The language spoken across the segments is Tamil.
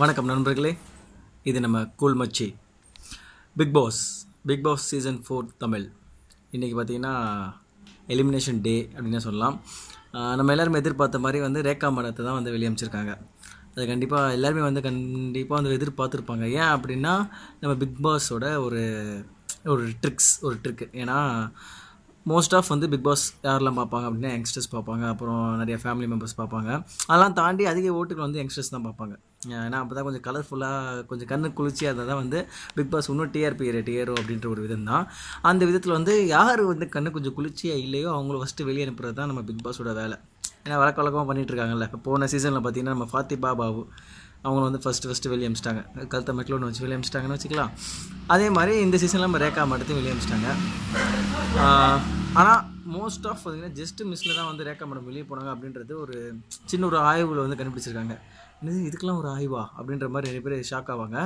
வணக்கம் நண்பர்களே இது நம்ம Cool Machi Bigg Boss Bigg Boss season four Tamil இன்றைக்கி பார்த்திங்கன்னா எலிமினேஷன் டே அப்படின்னு சொல்லலாம் நம்ம எல்லாருமே எதிர்பார்த்த மாதிரி வந்து ரேக்கா மடத்தை தான் வந்து வெளியமைச்சிருக்காங்க அது கண்டிப்பாக எல்லாருமே வந்து கண்டிப்பாக வந்து எதிர்பார்த்துருப்பாங்க ஏன் அப்படின்னா நம்ம பிக் பாஸோட ஒரு ஒரு ட்ரிக்ஸ் ஒரு ட்ரிக்கு ஏன்னா மோஸ்ட் ஆஃப் வந்து பிக் பாஸ் யாரெல்லாம் பார்ப்பாங்க அப்படின்னா யங்ஸ்டர்ஸ் பார்ப்பாங்க அப்புறம் நிறைய ஃபேமிலி மெம்பர்ஸ் பார்ப்பாங்க அதெல்லாம் தாண்டி அதிக ஓட்டுகள் வந்து யங்ஸ்டர்ஸ் தான் பார்ப்பாங்க ஏன்னா அப்போ தான் கொஞ்சம் கலர்ஃபுல்லாக கொஞ்சம் கண்ணு குளிர்ச்சியாக இருந்தால் தான் வந்து பிக் பாஸ் இன்னும் டிஆர்பி ரேட் ஏறும் அப்படின்ற ஒரு விதம் தான் அந்த விதத்தில் வந்து யார் வந்து கண்ணு கொஞ்சம் குளிர்ச்சியாக இல்லையோ அவங்கள ஃபஸ்ட்டு வெளியே அனுப்புறது தான் நம்ம பிக் பாஸோட வேலை ஏன்னா வழக்க வழக்கமாக பண்ணிகிட்ருக்காங்கல்ல இப்போ போன சீசனில் பார்த்தீங்கன்னா நம்ம ஃபாத்திபா பாபு அவங்க வந்து ஃபஸ்ட்டு ஃபஸ்ட்டு வெளியே அமிச்சிட்டாங்க கழுத்த மெட்லோன்னு வச்சு வெளியே அமிச்சிட்டாங்கன்னு வச்சுக்கலாம் அதே மாதிரி இந்த சீசனில் நம்ம ரேக்கா மட்டும் வெளியே அமிச்சிட்டாங்க ஆனால் மோஸ்ட் ஆஃப் பார்த்திங்கன்னா ஜஸ்ட் மிஸ்ஸில் தான் வந்து ரேக்கா மேடம் வெளியே போனாங்க அப்படின்றது ஒரு சின்ன ஒரு ஆய்வில் வந்து கண்டுபிடிச்சிருக்காங்க இதுக்கெல்லாம் ஒரு ஆய்வா அப்படின்ற மாதிரி நிறைய பேர் ஷாக் ஆவாங்க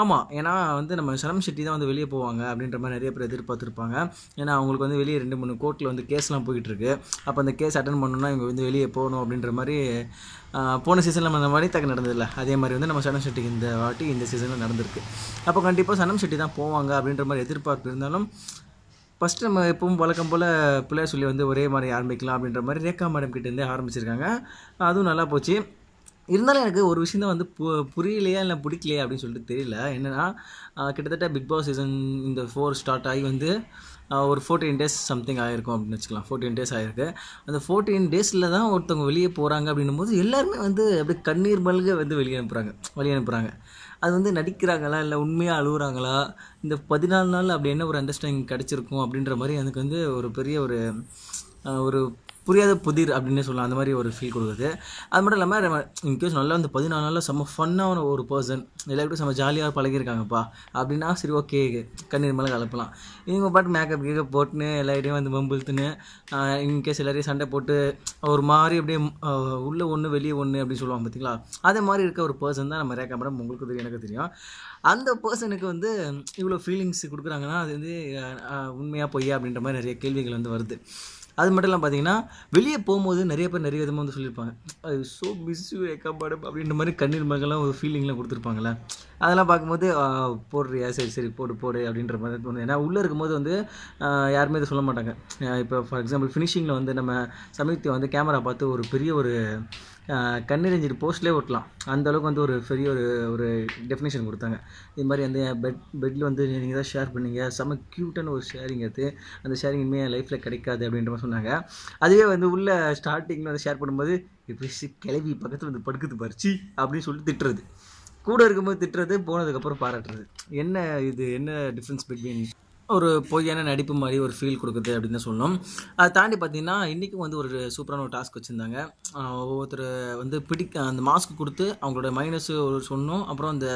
ஆமாம் ஏன்னா வந்து நம்ம சரம் ஷெட்டி தான் வந்து வெளியே போவாங்க அப்படின்ற மாதிரி நிறைய பேர் எதிர்பார்த்துருப்பாங்க ஏன்னா அவங்களுக்கு வந்து வெளியே ரெண்டு மூணு கோர்ட்டில் வந்து கேஸ்லாம் போயிட்டுருக்கு அப்போ அந்த கேஸ் அட்டன் பண்ணணுன்னா இவங்க வந்து வெளியே போகணும் அப்படின்ற மாதிரி போன சீசனில் நம்ம மாதிரி தக்க நடந்ததில்ல அதே மாதிரி வந்து நம்ம சனம் ஷெட்டி இந்த வாட்டி இந்த சீசனில் நடந்திருக்கு அப்போ கண்டிப்பாக சனம் ஷெட்டி தான் போவாங்க அப்படின்ற மாதிரி எதிர்பார்ப்பு இருந்தாலும் ஃபஸ்ட்டு நம்ம எப்பவும் வழக்கம் போல் பிள்ளையார் சொல்லி வந்து ஒரே மாதிரி ஆரம்பிக்கலாம் அப்படின்ற மாதிரி ரேகா மேடம் கிட்டேருந்தே ஆரம்பிச்சிருக்காங்க அதுவும் நல்லா போச்சு இருந்தாலும் எனக்கு ஒரு விஷயம் தான் வந்து பு புரியலையா இல்லை பிடிக்கலையா அப்படின்னு சொல்லிட்டு தெரியல என்னென்னா கிட்டத்தட்ட பிக் பாஸ் சீசன் இந்த ஃபோர் ஸ்டார்ட் ஆகி வந்து ஒரு ஃபோர்டீன் டேஸ் சம்திங் ஆகிருக்கும் அப்படின்னு வச்சுக்கலாம் ஃபோர்டீன் டேஸ் ஆகிருக்கு அந்த ஃபோர்டீன் டேஸில் தான் ஒருத்தவங்க வெளியே போகிறாங்க அப்படின்னும் போது எல்லாருமே வந்து அப்படியே கண்ணீர் மல்க வந்து வெளியே அனுப்புகிறாங்க வெளியே அனுப்புகிறாங்க அது வந்து நடிக்கிறாங்களா இல்லை உண்மையாக அழுகுறாங்களா இந்த பதினாலு நாள் அப்படி என்ன ஒரு அண்டர்ஸ்டாண்டிங் கிடச்சிருக்கும் அப்படின்ற மாதிரி எனக்கு வந்து ஒரு பெரிய ஒரு ஒரு புரியாத புதிர் அப்படின்னு சொல்லலாம் அந்த மாதிரி ஒரு ஃபீல் கொடுக்குது அது மட்டும் இல்லாமல் நம்ம இன்கேஸ் நல்லா வந்து பதினாலு நாளில் செம்ம ஃபன்னான ஒரு பர்சன் எல்லாருக்கும் செம்ம ஜாலியாக பழகிருக்காங்கப்பா அப்படின்னா சரி ஓகே கண்ணீர் மேலே கலப்பலாம் இவங்க பாட்டு மேக்கப் கேக்கப் போட்டுன்னு எல்லாரையும் வந்து மம்புழுத்துன்னு இன்கேஸ் எல்லாரையும் சண்டை போட்டு ஒரு மாதிரி அப்படியே உள்ளே ஒன்று வெளியே ஒன்று அப்படின்னு சொல்லுவாங்க பார்த்தீங்களா அதே மாதிரி இருக்க ஒரு பர்சன் தான் நம்ம ரேக்கா படம் உங்களுக்கு தெரியும் எனக்கு தெரியும் அந்த பர்சனுக்கு வந்து இவ்வளோ ஃபீலிங்ஸ் கொடுக்குறாங்கன்னா அது வந்து உண்மையாக பொய்யா அப்படின்ற மாதிரி நிறைய கேள்விகள் வந்து வருது அது மட்டும் இல்லாமல் பார்த்தீங்கன்னா வெளியே போகும்போது நிறைய பேர் நிறைய விதமாக வந்து சொல்லியிருப்பாங்க அது ஸோ மிஸ் யூ ஏக்காப்பாடு அப்படின்ற மாதிரி கண்ணீர் மகெல்லாம் ஒரு ஃபீலிங்லாம் கொடுத்துருப்பாங்களே அதெல்லாம் பார்க்கும்போது போடுறியா சரி சரி போடு போடு அப்படின்ற மாதிரி தோணுது ஏன்னா உள்ளே இருக்கும்போது வந்து யாருமே இதை சொல்ல மாட்டாங்க இப்போ ஃபார் எக்ஸாம்பிள் ஃபினிஷிங்கில் வந்து நம்ம சமீபத்தை வந்து கேமரா பார்த்து ஒரு பெரிய ஒரு கண்ணிரஞ்சிட்டு போஸ்ட்லேயே ஓட்டலாம் அந்தளவுக்கு வந்து ஒரு பெரிய ஒரு ஒரு டெஃபினேஷன் கொடுத்தாங்க இது மாதிரி வந்து என் பெட் பெட்டில் வந்து நீங்கள் தான் ஷேர் பண்ணீங்க செம்ம க்யூட்டான ஒரு ஷேரிங் எடுத்து அந்த ஷேரிங் இனிமேல் என் லைஃப்பில் கிடைக்காது அப்படின்ற மாதிரி சொன்னாங்க அதுவே வந்து உள்ள ஸ்டார்டிங்கில் வந்து ஷேர் பண்ணும்போது இப்படி கிளவி பக்கத்தில் வந்து படுக்குது பறிச்சு அப்படின்னு சொல்லிட்டு திட்டுறது கூட இருக்கும்போது திட்டுறது போனதுக்கப்புறம் பாராட்டுறது என்ன இது என்ன டிஃப்ரென்ஸ் பிட்வீன் ஒரு பொய்யான நடிப்பு மாதிரி ஒரு ஃபீல் கொடுக்குது அப்படின்னு சொன்னோம் அதை தாண்டி பார்த்தீங்கன்னா இன்றைக்கும் வந்து ஒரு சூப்பரான ஒரு டாஸ்க் வச்சுருந்தாங்க ஒவ்வொருத்தர் வந்து பிடிக்க அந்த மாஸ்க் கொடுத்து அவங்களோட மைனஸ் ஒரு சொன்னோம் அப்புறம் அந்த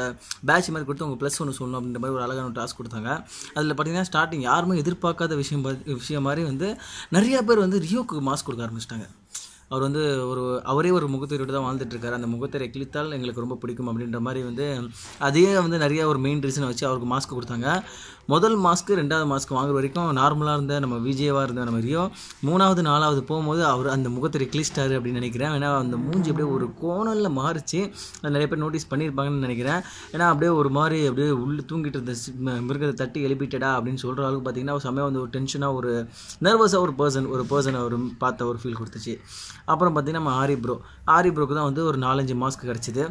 பேட்ச் மாதிரி கொடுத்து அவங்க ப்ளஸ் ஒன்று சொல்லணும் அப்படின்ற மாதிரி ஒரு அழகான ஒரு டாஸ்க் கொடுத்தாங்க அதில் பார்த்தீங்கன்னா ஸ்டார்டிங் யாருமே எதிர்பார்க்காத விஷயம் விஷயம் மாதிரி வந்து நிறையா பேர் வந்து ரியோக்கு மாஸ்க் கொடுக்க ஆரம்பிச்சிட்டாங்க அவர் வந்து ஒரு அவரே ஒரு முகத்திரையோடு தான் வாழ்ந்துட்டுருக்காரு அந்த முகத்திரை கிழித்தால் எங்களுக்கு ரொம்ப பிடிக்கும் அப்படின்ற மாதிரி வந்து அதையே வந்து நிறைய ஒரு மெயின் ரீசனை வச்சு அவருக்கு மாஸ்க் கொடுத்தாங்க முதல் மாஸ்க்கு ரெண்டாவது மாஸ்க் வாங்குற வரைக்கும் நார்மலாக இருந்த நம்ம விஜயவாக இருந்த நம்ம மூணாவது நாலாவது போகும்போது அவர் அந்த முகத்திரை கிழிச்சிட்டாரு அப்படின்னு நினைக்கிறேன் ஏன்னா அந்த மூஞ்சி அப்படியே ஒரு கோணலில் மாறிச்சு நிறைய பேர் நோட்டீஸ் பண்ணியிருப்பாங்கன்னு நினைக்கிறேன் ஏன்னா அப்படியே ஒரு மாதிரி அப்படியே உள்ளே தூங்கிட்டு இருந்த மிருகத்தை தட்டி எழுப்பிட்டடா அப்படின்னு சொல்கிற அளவுக்கு பார்த்தீங்கன்னா ஒரு சமயம் வந்து ஒரு டென்ஷனாக ஒரு நர்வஸாக ஒரு பர்சன் ஒரு பர்சனை அவர் பார்த்த ஒரு ஃபீல் கொடுத்துச்சு அப்புறம் பார்த்திங்கன்னா நம்ம ஆரி ப்ரோ ஆரி ப்ரோக்கு தான் வந்து ஒரு நாலஞ்சு மாஸ்க் கிடச்சிது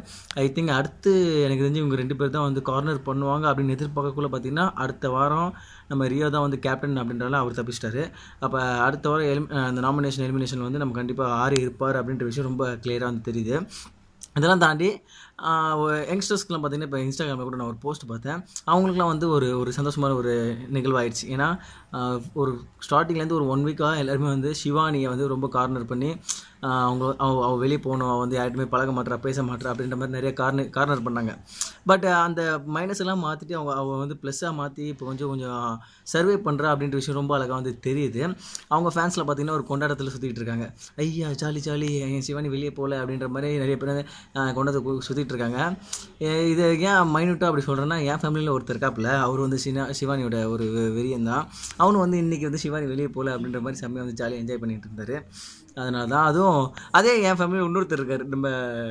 ஐ திங்க் அடுத்து எனக்கு தெரிஞ்சு இவங்க ரெண்டு பேர் தான் வந்து கார்னர் பண்ணுவாங்க அப்படின்னு எதிர்பார்க்கக்குள்ளே பார்த்திங்கன்னா அடுத்த வாரம் நம்ம ரியோ தான் வந்து கேப்டன் அப்படின்றால அவர் தப்பிச்சிட்டாரு அப்போ அடுத்த வாரம் எலிமி அந்த நாமினேஷன் எலிமினேஷன் வந்து நம்ம கண்டிப்பாக ஆரி இருப்பார் அப்படின்ற விஷயம் ரொம்ப கிளியராக வந்து தெரியுது இதெல்லாம் தாண்டி யங்ஸ்டர்ஸ்க்குலாம் பார்த்தீங்கன்னா இப்போ இன்ஸ்டாகிராமில் கூட நான் ஒரு போஸ்ட் பார்த்தேன் அவங்களுக்குலாம் வந்து ஒரு ஒரு சந்தோஷமான ஒரு நிகழ்வாயிடுச்சு ஏன்னா ஒரு ஸ்டார்டிங்லேருந்து ஒரு ஒன் வீக்காக எல்லாருமே வந்து சிவானியை வந்து ரொம்ப கார்னர் பண்ணி அவங்க அவ அவள் வெளியே போகணும் அவள் வந்து யார்ட்டுமே பழக மாட்டா பேச மாட்டா அப்படின்ற மாதிரி நிறைய கார்னர் கார்னர் பண்ணாங்க பட் அந்த மைனஸ் எல்லாம் மாற்றிட்டு அவங்க அவள் வந்து ப்ளஸ்ஸாக மாற்றி இப்போ கொஞ்சம் கொஞ்சம் சர்வே பண்ணுறா அப்படின்ற விஷயம் ரொம்ப அழகாக வந்து தெரியுது அவங்க ஃபேன்ஸில் பார்த்தீங்கன்னா ஒரு கொண்டாடத்தில் சுற்றிட்டு இருக்காங்க ஐயா ஜாலி ஜாலி என் சிவானி வெளியே போகல அப்படின்ற மாதிரி நிறைய பேர் கொண்டாட சுற்றிட்டு இருக்காங்க இது ஏன் மைனூட்டாக அப்படி சொல்கிறேன்னா என் ஃபேமிலியில் ஒருத்தர் இருக்காப்புல அவர் வந்து சினா சிவானியோட ஒரு வெறியன் தான் அவனு வந்து இன்றைக்கி வந்து சிவானி வெளியே போகல அப்படின்ற மாதிரி செம்மையாக வந்து ஜாலியாக என்ஜாய் பண்ணிகிட்டு இருந்தார் அதனால தான் அதுவும் அதே என் ஃபேமிலி இன்னொருத்தர் இருக்கார் நம்ம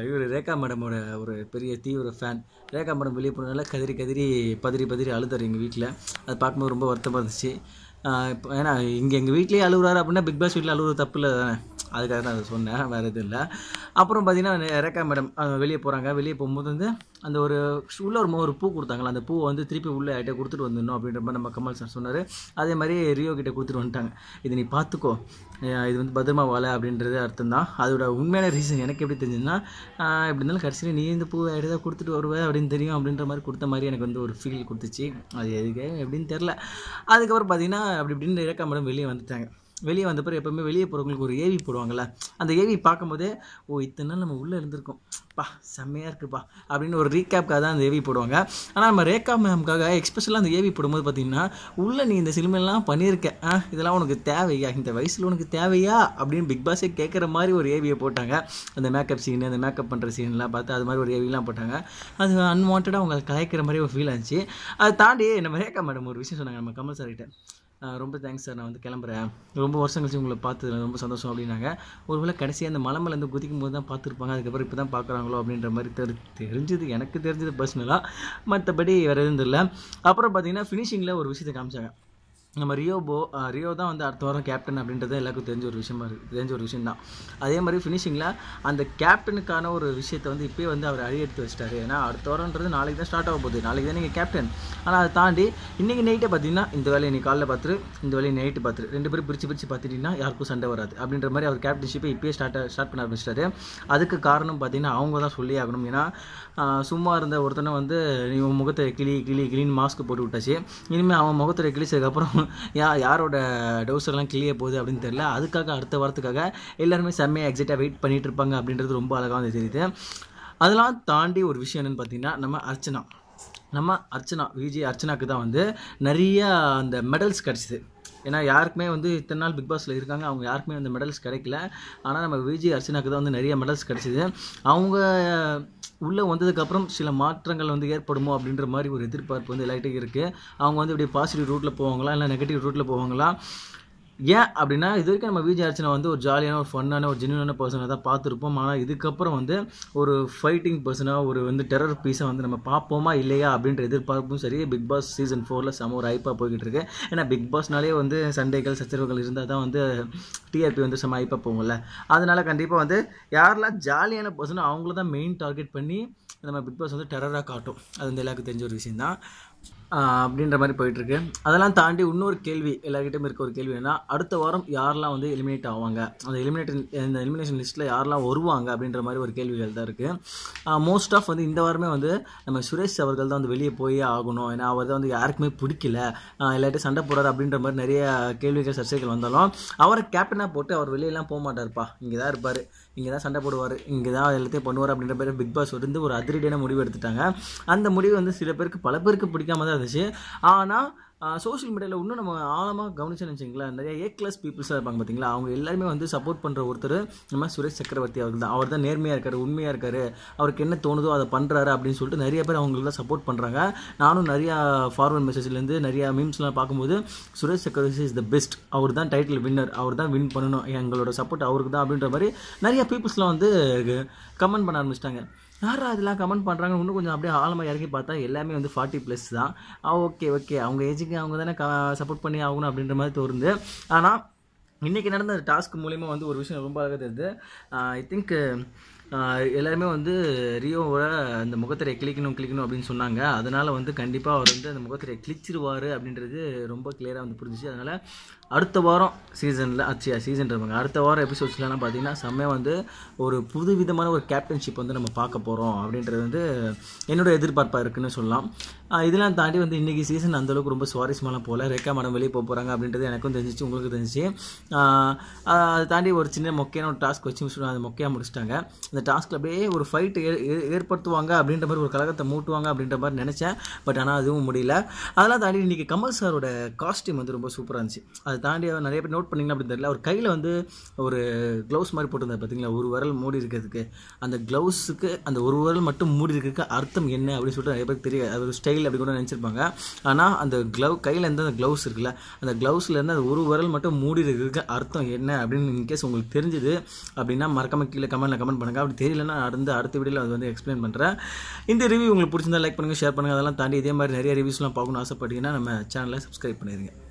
இவர் ரேகா மேடமோட ஒரு பெரிய தீவிர ஃபேன் ரேகா மேடம் வெளியே போனதுனால கதிரி கதிரி பதிரி பதிரி அழுதார் எங்கள் வீட்டில் அது பார்க்கும்போது ரொம்ப வருத்தமாக இருந்துச்சு ஏன்னா இங்கே எங்கள் வீட்லேயே அழுகுறாரு அப்படின்னா பிக் பாஸ் வீட்டில் அழுகுறது தப்பு இல்லை தானே அதுக்காக தான் அதை சொன்னேன் வேறு எதுவும் இல்லை அப்புறம் பார்த்தீங்கன்னா ரேக்கா மேடம் வெளியே போகிறாங்க வெளியே போகும்போது வந்து அந்த ஒரு உள்ளே ஒரு ஒரு பூ கொடுத்தாங்களா அந்த பூவை வந்து திருப்பி உள்ளே ஆகிட்டே கொடுத்துட்டு வந்துடணும் அப்படின்ற மாதிரி நம்ம கமல் சார் சொன்னார் அதே மாதிரி ரியோ கிட்டே கொடுத்துட்டு வந்துட்டாங்க இதை நீ பார்த்துக்கோ இது வந்து பத்திரமா வாழை அப்படின்றது அர்த்தம் தான் அதோட உண்மையான ரீசன் எனக்கு எப்படி தெரிஞ்சதுன்னா எப்படி இருந்தாலும் கடைசியில் நீ இந்த பூ எடுத்தா கொடுத்துட்டு வருவே அப்படின்னு தெரியும் அப்படின்ற மாதிரி கொடுத்த மாதிரி எனக்கு வந்து ஒரு ஃபீல் கொடுத்துச்சு அது எதுக்கு எப்படின்னு தெரில அதுக்கப்புறம் பார்த்தீங்கன்னா அப்படி இப்படின்னு இறக்க மேடம் வெளியே வந்துட்டாங்க வெளியே வந்த பிறகு எப்போவுமே வெளியே போகிறவங்களுக்கு ஒரு ஏவி போடுவாங்கள்ல அந்த ஏவி பார்க்கும்போதே ஓ இத்தனை நாள் நம்ம உள்ளே இருந்திருக்கோம் பா செம்மையாக இருக்குப்பா அப்படின்னு ஒரு ரீகேப்காக தான் அந்த ஏவி போடுவாங்க ஆனால் நம்ம ரேகா மேம்காக எக்ஸ்பெஷலாக அந்த ஏவி போடும்போது பார்த்தீங்கன்னா உள்ளே நீ இந்த சினிமெல்லாம் பண்ணியிருக்க ஆ இதெல்லாம் உனக்கு தேவையா இந்த வயசில் உனக்கு தேவையா அப்படின்னு பிக் பாஸே கேட்குற மாதிரி ஒரு ஏவியை போட்டாங்க அந்த மேக்கப் சீன் அந்த மேக்கப் பண்ணுற சீன்லாம் பார்த்து அது மாதிரி ஒரு ஏவிலாம் போட்டாங்க அது அன்வான்டாக அவங்களை கலைக்கிற மாதிரி ஒரு ஃபீல் ஆச்சு அதை தாண்டி நம்ம ரேகா மேடம் ஒரு விஷயம் சொன்னாங்க நம்ம கமல் சார்கிட்ட ரொம்ப தேங்க்ஸ் சார் நான் வந்து கிளம்புறேன் ரொம்ப வருஷம் கழிச்சு உங்களை பார்த்ததுல ரொம்ப சந்தோஷம் அப்படின்னாங்க ஒரு வேளை கடைசியாக அந்த மலை மேலேருந்து குதிக்கும் போது தான் பார்த்துருப்பாங்க அதுக்கப்புறம் இப்போ தான் பார்க்குறாங்களோ அப்படின்ற மாதிரி தெரி தெரிஞ்சது எனக்கு தெரிஞ்சது பர்சனலாக மற்றபடி வேறு எதுவும் தெரியல அப்புறம் பார்த்தீங்கன்னா ஃபினிஷிங்கில் ஒரு விஷயத்தை காமிச்சாங்க நம்ம ரியோ போ ரியோ தான் வந்து அடுத்த வாரம் கேப்டன் அப்படின்றது எல்லாருக்கும் தெரிஞ்ச ஒரு விஷயமா இருக்குது தெரிஞ்ச ஒரு விஷயம் தான் அதே மாதிரி ஃபினிஷிங்கில் அந்த கேப்டனுக்கான ஒரு விஷயத்தை வந்து இப்போயே வந்து அவர் அழி எடுத்து வச்சிட்டாரு ஏன்னா அடுத்த வாரம்ன்றது நாளைக்கு தான் ஸ்டார்ட் ஆக போகுது நாளைக்கு தான் நீங்கள் கேப்டன் ஆனால் அதை தாண்டி இன்றைக்கி நைட்டே பார்த்தீங்கன்னா இந்த வேலையை நீ காலைல பார்த்துரு இந்த வேலையை நைட்டு பார்த்துரு ரெண்டு பேரும் பிரித்து பிரித்து பார்த்துட்டிங்கன்னா யாருக்கும் சண்டை வராது அப்படின்ற மாதிரி அவர் கேப்டன்ஷிப்பை இப்போயே ஸ்டார்ட் ஸ்டார்ட் பண்ண ஆரம்பிச்சிட்டாரு அதுக்கு காரணம் பார்த்தீங்கன்னா அவங்க தான் சொல்லி ஆகணும் ஏன்னா சும்மா இருந்த ஒருத்தனை வந்து உன் முகத்தை கிளி கிளி கிளின்னு மாஸ்க் போட்டு விட்டாச்சு இனிமேல் அவன் முகத்தில் கிழிச்சதுக்கப்புறம் யா யாரோட டவுசர்லாம் கிளியே போகுது அப்படின்னு தெரியல அதுக்காக அடுத்த வாரத்துக்காக எல்லாருமே செம்மையாக எக்ஸைட்டாக வெயிட் பண்ணிகிட்டு இருப்பாங்க அப்படின்றது ரொம்ப அழகாக வந்து தெரியுது அதெல்லாம் தாண்டி ஒரு விஷயம் என்னென்னு பார்த்தீங்கன்னா நம்ம அர்ச்சனா நம்ம அர்ச்சனா விஜி அர்ச்சனாக்கு தான் வந்து நிறைய அந்த மெடல்ஸ் கிடச்சிது ஏன்னா யாருக்குமே வந்து இத்தனை நாள் பிக் பாஸில் இருக்காங்க அவங்க யாருக்குமே வந்து மெடல்ஸ் கிடைக்கல ஆனால் நம்ம விஜய் அர்ச்சனாக்கு தான் வந்து நிறைய மெடல்ஸ் கிடைச்சிது அவங்க உள்ளே வந்ததுக்கப்புறம் சில மாற்றங்கள் வந்து ஏற்படுமோ அப்படின்ற மாதிரி ஒரு எதிர்பார்ப்பு வந்து எல்லார்ட்டையும் இருக்குது அவங்க வந்து இப்படி பாசிட்டிவ் ரூட்டில் போவாங்களா இல்லை நெகட்டிவ் ரூட்டில் போவாங்களா ஏன் அப்படின்னா இது வரைக்கும் நம்ம விஜய் அர்ச்சனை வந்து ஒரு ஜாலியான ஒரு ஃபன்னான ஒரு ஜென்யூனான பர்சனாக தான் பார்த்துருப்போம் ஆனால் இதுக்கப்புறம் வந்து ஒரு ஃபைட்டிங் பர்சனாக ஒரு வந்து டெரர் பீஸை வந்து நம்ம பார்ப்போமா இல்லையா அப்படின்ற எதிர்பார்ப்பும் சரி பிக் பாஸ் சீசன் ஃபோரில் செம ஒரு ஐப்பாக போய்கிட்டு இருக்கு ஏன்னா பிக் பாஸ்னாலே வந்து சண்டைகள் சச்சரவுகள் இருந்தால் தான் வந்து டிஆர்பி வந்து செம ஐப்பாக போகும்ல அதனால் கண்டிப்பாக வந்து யாரெல்லாம் ஜாலியான பர்சனோ அவங்கள தான் மெயின் டார்கெட் பண்ணி நம்ம பிக் பாஸ் வந்து டெரராக காட்டும் அது வந்து எல்லாருக்கும் தெரிஞ்ச ஒரு விஷயம் தான் அப்படின்ற மாதிரி போயிட்டுருக்கு அதெல்லாம் தாண்டி இன்னொரு கேள்வி எல்லாருக்கிட்டும் இருக்க ஒரு கேள்வி என்ன அடுத்த வாரம் யாரெல்லாம் வந்து எலிமினேட் ஆவாங்க அந்த எலிமினேட் இந்த எலிமினேஷன் லிஸ்ட்டில் யாரெல்லாம் வருவாங்க அப்படின்ற மாதிரி ஒரு கேள்விகள் தான் இருக்குது மோஸ்ட் ஆஃப் வந்து இந்த வாரமே வந்து நம்ம சுரேஷ் அவர்கள் தான் வந்து வெளியே போயே ஆகணும் ஏன்னா அவர் தான் வந்து யாருக்குமே பிடிக்கல எல்லாருக்கிட்டையும் சண்டை போடுறாரு அப்படின்ற மாதிரி நிறைய கேள்விகள் சர்ச்சைகள் வந்தாலும் அவரை கேப்டனாக போட்டு அவர் வெளியெல்லாம் போக மாட்டார்ப்பா இங்கே தான் இருப்பார் இங்கே தான் சண்டை போடுவார் இங்கே தான் எல்லாத்தையும் பண்ணுவார் அப்படின்ற பேர் பிக் பாஸ் வந்து ஒரு அதிரடியான முடிவு எடுத்துட்டாங்க அந்த முடிவு வந்து சில பேருக்கு பல பேருக்கு பிடிக்காம தான் இருந்துச்சு ஆனால் சோஷியல் மீடியாவில் இன்னும் நம்ம ஆழமாக கவனிச்சோன்னு வச்சிங்களா நிறைய ஏ கிளாஸ் பீப்புள்ஸாக இருப்பாங்க பார்த்தீங்களா அவங்க எல்லாருமே வந்து சப்போர்ட் பண்ணுற ஒருத்தர் நம்ம சுரேஷ் சக்கரவர்த்தி அவர்கள் தான் அவர் தான் நேர்மையாக இருக்கார் உண்மையாக இருக்கார் அவருக்கு என்ன தோணுதோ அதை பண்ணுறாரு அப்படின்னு சொல்லிட்டு நிறைய பேர் அவங்களுக்கு தான் சப்போர்ட் பண்ணுறாங்க நானும் நிறையா ஃபார்வர்ட் மெசேஜ்லேருந்து நிறையா மீம்ஸ்லாம் பார்க்கும்போது சுரேஷ் சக்கரவர்த்தி இஸ் த பெஸ்ட் அவர் தான் டைட்டில் வின்னர் அவர் தான் வின் பண்ணணும் எங்களோட சப்போர்ட் அவருக்கு தான் அப்படின்ற மாதிரி நிறையா பீப்புள்ஸ்லாம் வந்து கமெண்ட் பண்ண ஆரம்பிச்சிட்டாங்க யாரா இதெல்லாம் கமெண்ட் பண்ணுறாங்கன்னு இன்னும் கொஞ்சம் அப்படியே ஆழமாக இறங்கி பார்த்தா எல்லாமே வந்து ஃபார்ட்டி ப்ளஸ் தான் ஓகே ஓகே அவங்க ஏஜுக்கு அவங்க தானே சப்போர்ட் பண்ணி ஆகணும் அப்படின்ற மாதிரி தோணுது ஆனால் இன்றைக்கி நடந்த டாஸ்க் மூலிமா வந்து ஒரு விஷயம் ரொம்ப அழகாக தெரியுது ஐ திங்க் எல்லாருமே வந்து ரியோவோட அந்த முகத்திரையை கிளிக்கணும் கிளிக்கணும் அப்படின்னு சொன்னாங்க அதனால் வந்து கண்டிப்பாக அவர் வந்து அந்த முகத்திரையை கிழிச்சிருவார் அப்படின்றது ரொம்ப கிளியராக வந்து புரிஞ்சிச்சு அதனால் அடுத்த வாரம் சீசனில் அச்சியா சீசன் இருப்பாங்க அடுத்த வாரம் எபிசோட்ஸ்லாம் பார்த்தீங்கன்னா செம்மையாக வந்து ஒரு புது விதமான ஒரு கேப்டன்ஷிப் வந்து நம்ம பார்க்க போகிறோம் அப்படின்றது வந்து என்னோடய எதிர்பார்ப்பாக இருக்குன்னு சொல்லலாம் இதெல்லாம் தாண்டி வந்து இன்றைக்கி சீசன் அந்தளவுக்கு ரொம்ப சுவாரஸ்யமான போகல ரேக்கா மேடம் வெளியே போக போகிறாங்க அப்படின்றது எனக்கும் தெரிஞ்சிச்சு உங்களுக்கு தெரிஞ்சிச்சு அதை தாண்டி ஒரு சின்ன மொக்கையான ஒரு டாஸ்க் வச்சு அந்த மொக்கையாக முடிச்சிட்டாங்க அந்த டாஸ்கில் அப்படியே ஒரு ஃபைட் ஏற்படுத்துவாங்க அப்படின்ற மாதிரி ஒரு கழகத்தை மூட்டுவாங்க அப்படின்ற மாதிரி நினச்சேன் பட் ஆனால் அதுவும் முடியல அதெல்லாம் தாண்டி இன்றைக்கி கமல் சாரோட காஸ்டியூம் வந்து ரொம்ப சூப்பராக இருந்துச்சு அதை தாண்டி அவர் நிறைய பேர் நோட் பண்ணிங்கன்னா அப்படின்னு தெரியல அவர் கையில் வந்து ஒரு க்ளவுஸ் மாதிரி போட்டிருந்தார் பார்த்தீங்களா ஒரு வரல் மூடி இருக்கிறதுக்கு அந்த க்ளவுஸுக்கு அந்த ஒரு வரல் மட்டும் மூடி இருக்கிறதுக்கு அர்த்தம் என்ன அப்படின்னு சொல்லிட்டு நிறைய பேருக்கு தெரியாது அது ஒரு ஸ்டைல் அப்படி கூட நினச்சிருப்பாங்க ஆனால் அந்த க்ளவ் கையில் இருந்து அந்த க்ளவுஸ் இருக்குல்ல அந்த க்ளவுஸ்லேருந்து அந்த ஒரு வரல் மட்டும் மூடி இருக்கிறதுக்கு அர்த்தம் என்ன அப்படின்னு இன்கேஸ் உங்களுக்கு தெரிஞ்சுது அப்படின்னா மறக்காம கீழே கமெண்ட்டில் கமெண்ட் பண்ணுங்கள் அப்படி எனக்கு தெரியலன்னா அடுத்து அடுத்த வீடியோவில் அது வந்து எக்ஸ்பிளைன் பண்ணுறேன் இந்த ரிவ்யூ உங்களுக்கு பிடிச்சிருந்தா லைக் பண்ணுங்கள் ஷேர் பண்ணுங்கள் அதெல்லாம் தாண்டி இதே மாதிரி நிறைய ரிவ்யூஸ்லாம் பார்க்கணும்னு ஆசைப்பட்டீங்கன்னா நம்ம சேனலை சப்ஸ்கிரைப் பண்ணிடுங்க